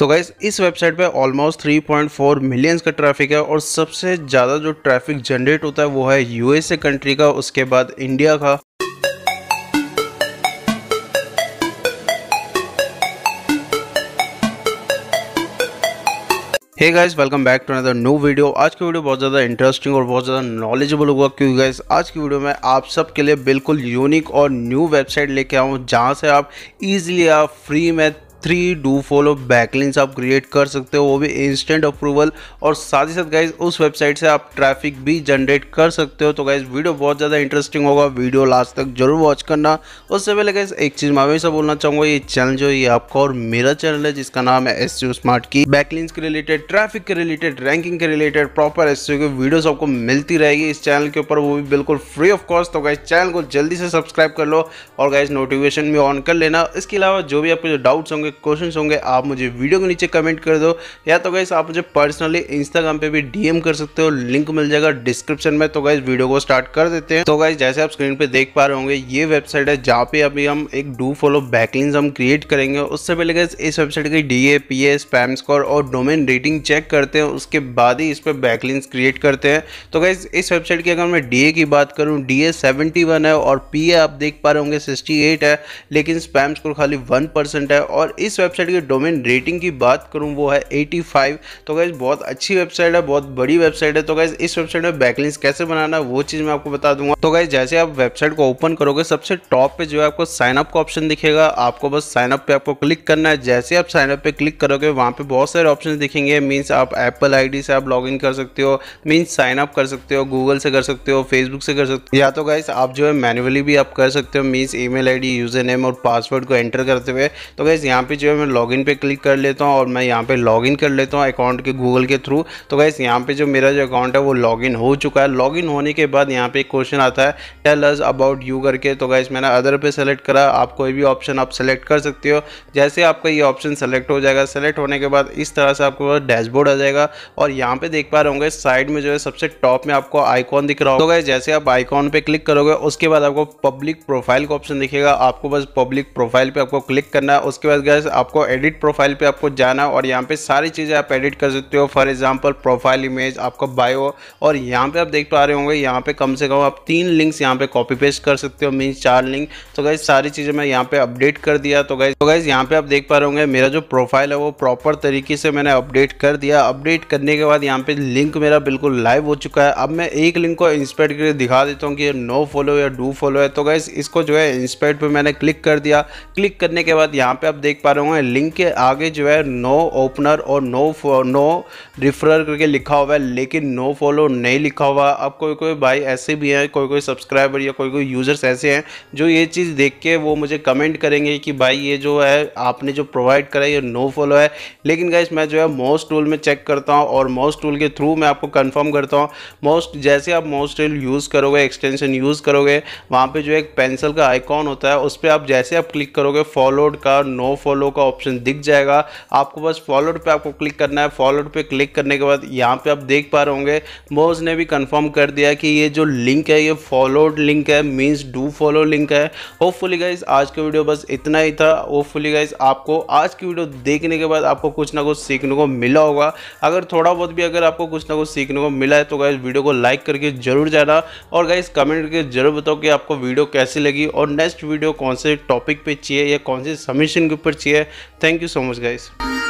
तो गाइज इस वेबसाइट पे ऑलमोस्ट 3.4 मिलियंस का ट्रैफिक है और सबसे ज़्यादा जो ट्रैफिक जनरेट होता है वो है यूएसए कंट्री का उसके बाद इंडिया का hey guys welcome back to another new video आज की वीडियो बहुत ज़्यादा इंटरेस्टिंग और बहुत ज़्यादा नॉलेजेबल होगा क्योंकि गाइस आज की वीडियो में आप सब के लिए बिल्कुल यूनिक और न्यू वेबसाइट लेके आऊँ जहाँ से आप इजीली आप फ्री में थ्री डू फॉलो बैकलिंग्स आप क्रिएट कर सकते हो वो भी इंस्टेंट अप्रूवल और साथ ही साथ गाइज उस वेबसाइट से आप ट्रैफिक भी जनरेट कर सकते हो तो गाइज वीडियो बहुत ज़्यादा इंटरेस्टिंग होगा वीडियो लास्ट तक जरूर वॉच करना उससे पहले गाइज एक चीज़ मैं हमेशा बोलना चाहूँगा ये चैनल जो ये आपका और मेरा चैनल है जिसका नाम है एस स्मार्ट की बैकलिंग्स के रिलेटेड ट्रैफिक के रिलेटेड रैंकिंग के रिलेटेड प्रॉपर एस की वीडियोज आपको मिलती रहेगी इस चैनल के ऊपर वो भी बिल्कुल फ्री ऑफ कॉस्ट तो गाइज चैनल को जल्दी से सब्सक्राइब कर लो और गाइज नोटिफिकेशन भी ऑन कर लेना इसके अलावा जो भी आपके जो डाउट्स होंगे आपके क्वेश्चन होंगे आप मुझे वीडियो के नीचे कमेंट कर दो या तो गैस आप मुझे पर्सनली इंस्टाग्राम पे भी डीएम कर सकते हो लिंक मिल जाएगा डिस्क्रिप्शन में तो गैस वीडियो को स्टार्ट कर देते हैं तो गैस जैसे आप स्क्रीन पे देख पा रहे होंगे ये वेबसाइट है जहाँ पे अभी हम एक डू फॉलो बैकलिंग हम क्रिएट करेंगे उससे पहले गैस इस वेबसाइट की D A P A spam score और डोमेन रेटिंग चेक करते हैं उसके बाद ही इस पर बैकलिंग क्रिएट करते हैं तो गैस इस वेबसाइट की अगर मैं डी की बात करूँ डी ए है और पी आप देख पा रहे होंगे सिक्सटी है लेकिन स्पैम स्कोर खाली वन है और इस वेबसाइट की डोमेन रेटिंग की बात करूँ वो है 85 तो गैस बहुत अच्छी वेबसाइट है बहुत बड़ी वेबसाइट है तो गैस इस वेबसाइट में बैकलिंग कैसे बनाना वो चीज़ मैं आपको बता दूंगा तो गैस जैसे आप वेबसाइट को ओपन करोगे सबसे टॉप पे जो है आपको साइनअप का ऑप्शन दिखेगा आपको बस साइनअप पर आपको क्लिक करना है जैसे आप साइनअप पे क्लिक करोगे वहाँ पर बहुत सारे ऑप्शन दिखेंगे मीन्स आप एप्पल आई से आप लॉग कर सकते हो मीन्स साइनअप कर सकते हो गूगल से कर सकते हो फेसबुक से कर सकते हो या तो गैस आप जो है मैनुअली भी आप कर सकते हो means email ID user name और पासवर्ड को एंटर करते हुए तो गैस यहाँ पे जो है मैं लॉगिन पे क्लिक कर लेता हूँ और मैं यहाँ पे लॉगिन कर लेता हूँ अकाउंट के गूगल के थ्रू तो गैस यहाँ पे जो मेरा जो अकाउंट है वो लॉगिन हो चुका है लॉगिन होने के बाद यहाँ पे एक क्वेश्चन आता है टेल अस अबाउट यू करके तो गैस मैंने अदर पे सेलेक्ट करा आप कोई भी ऑप्शन आप सेलेक्ट कर सकते हो जैसे आपका ये ऑप्शन सेलेक्ट हो जाएगा सेलेक्ट होने के बाद इस तरह से आपके पास डैशबोर्ड आ जाएगा और यहाँ पे देख पा रहे होंगे साइड में जो है सबसे टॉप में आपको आइकॉन दिख रहा होगा तो जैसे आप आइकॉन पे क्लिक करोगे उसके बाद आपको पब्लिक प्रोफाइल का ऑप्शन दिखेगा आपको बस पब्लिक प्रोफाइल पे आपको क्लिक करना है उसके बाद गए प्लस आपको एडिट प्रोफाइल पे आपको जाना और यहाँ पे सारी चीज़ें आप एडिट कर सकते हो फॉर एग्जांपल प्रोफाइल इमेज आपका बायो और यहाँ पे आप देख पा रहे होंगे यहाँ पे कम से कम आप तीन लिंक्स यहाँ पे कॉपी पेस्ट कर सकते हो मीन चार लिंक तो गाइज सारी चीज़ें मैं यहाँ पे अपडेट कर दिया तो गाइज तो गाइज यहाँ पे आप देख पा रहे होंगे मेरा जो प्रोफाइल है वो प्रॉपर तरीके से मैंने अपडेट कर दिया अपडेट करने के बाद यहाँ पे लिंक मेरा बिल्कुल लाइव हो चुका है अब मैं एक लिंक को इंस्पेक्ट करके दिखा देता हूँ कि नो फॉलो या डू फॉलो है तो गाइज इसको जो है इंस्पेक्ट पर मैंने क्लिक कर दिया क्लिक करने के बाद यहाँ पे आप देख पा पा रहे होंगे लिंक के आगे जो है नो ओपनर और नो नो रिफरर करके लिखा हुआ है लेकिन नो फॉलो नहीं लिखा हुआ अब कोई कोई भाई ऐसे भी हैं कोई कोई सब्सक्राइबर या कोई कोई यूज़र्स ऐसे हैं जो ये चीज़ देख के वो मुझे कमेंट करेंगे कि भाई ये जो है आपने जो प्रोवाइड करा है ये नो फॉलो है लेकिन गाइस मैं जो है मोस्ट टूल में चेक करता हूँ और मोस्ट टूल के थ्रू मैं आपको कन्फर्म करता हूँ मोस्ट जैसे आप मोस्ट टूल यूज़ करोगे एक्सटेंशन यूज़ करोगे वहाँ पर जो एक पेंसिल का आइकॉन होता है उस पर आप जैसे आप क्लिक करोगे फॉलोड का नो फॉलो फॉलो का ऑप्शन दिख जाएगा आपको बस फॉलोड पे आपको क्लिक करना है फॉलोड पे क्लिक करने के बाद यहाँ पे आप देख पा रहे होंगे मोज ने भी कंफर्म कर दिया कि ये जो लिंक है ये फॉलोड लिंक है मीन्स डू फॉलो लिंक है होपफुली गाइज आज का वीडियो बस इतना ही था होपफुली गाइज आपको आज की वीडियो देखने के बाद आपको कुछ ना कुछ सीखने को मिला होगा अगर थोड़ा बहुत भी अगर आपको कुछ ना कुछ सीखने को मिला है तो गाइज वीडियो को लाइक करके जरूर जाना और गाइज कमेंट करके जरूर बताओ कि आपको वीडियो कैसी लगी और नेक्स्ट वीडियो कौन से टॉपिक पे चाहिए या कौन से समीशन के ऊपर है thank you so much guys